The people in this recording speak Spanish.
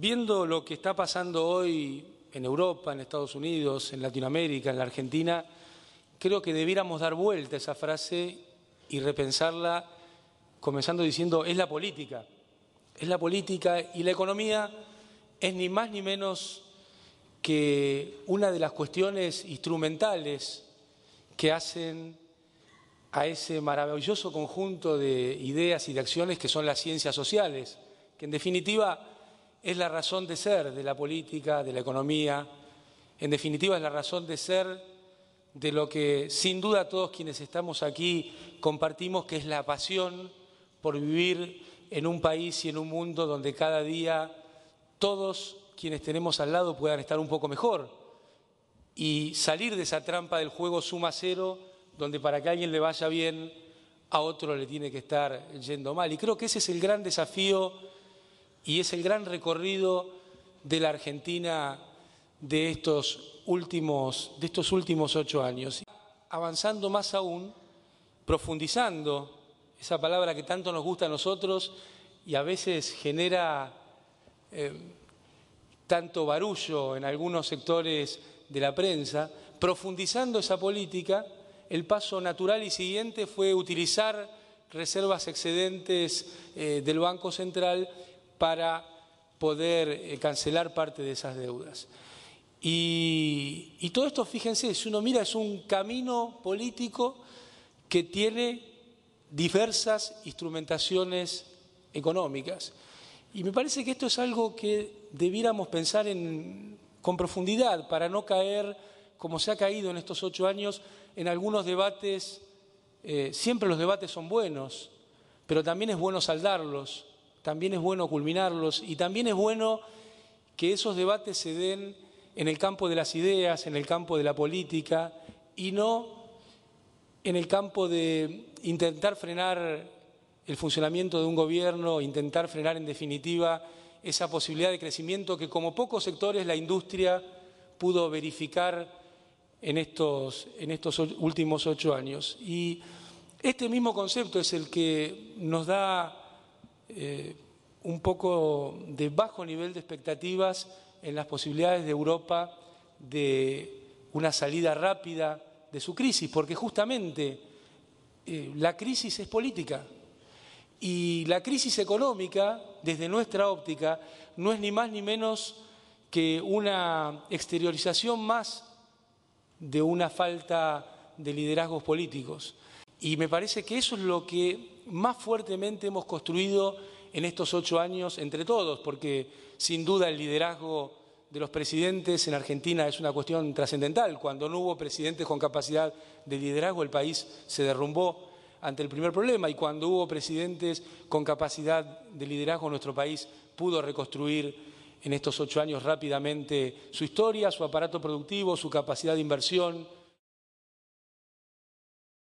viendo lo que está pasando hoy en Europa, en Estados Unidos, en Latinoamérica, en la Argentina, creo que debiéramos dar vuelta a esa frase y repensarla comenzando diciendo, es la política, es la política y la economía es ni más ni menos que una de las cuestiones instrumentales que hacen a ese maravilloso conjunto de ideas y de acciones que son las ciencias sociales, que en definitiva es la razón de ser de la política, de la economía, en definitiva es la razón de ser de lo que sin duda todos quienes estamos aquí compartimos, que es la pasión por vivir en un país y en un mundo donde cada día todos quienes tenemos al lado puedan estar un poco mejor y salir de esa trampa del juego suma cero, donde para que a alguien le vaya bien, a otro le tiene que estar yendo mal. Y creo que ese es el gran desafío y es el gran recorrido de la Argentina de estos últimos, de estos últimos ocho años. Avanzando más aún, profundizando esa palabra que tanto nos gusta a nosotros y a veces genera eh, tanto barullo en algunos sectores de la prensa, profundizando esa política, el paso natural y siguiente fue utilizar reservas excedentes eh, del Banco Central para poder eh, cancelar parte de esas deudas. Y, todo esto, fíjense, si uno mira, es un camino político que tiene diversas instrumentaciones económicas. Y me parece que esto es algo que debiéramos pensar con profundidad para no caer, como se ha caído en estos ocho años, en algunos debates. Eh, siempre los debates son buenos, pero también es bueno saldarlos también es bueno culminarlos y también es bueno que esos debates se den en el campo de las ideas, en el campo de la política y no en el campo de intentar frenar el funcionamiento de un gobierno, intentar frenar en definitiva esa posibilidad de crecimiento que como pocos sectores la industria pudo verificar en estos, estos últimos ocho años. Y este mismo concepto es el que nos da eh, un poco de bajo nivel de expectativas en las posibilidades de Europa de una salida rápida de su crisis, porque justamente eh, la crisis es política y la crisis económica, desde nuestra óptica, no es ni más ni menos que una exteriorización más de una falta de liderazgos políticos. Y me parece que eso es lo que más fuertemente hemos construido en estos ocho años entre todos, porque sin duda el liderazgo de los presidentes en Argentina es una cuestión trascendental. Cuando no hubo presidentes con capacidad de liderazgo, el país se derrumbó ante el primer problema y cuando hubo presidentes con capacidad de liderazgo, nuestro país pudo reconstruir en estos ocho años rápidamente su historia, su aparato productivo, su capacidad de inversión,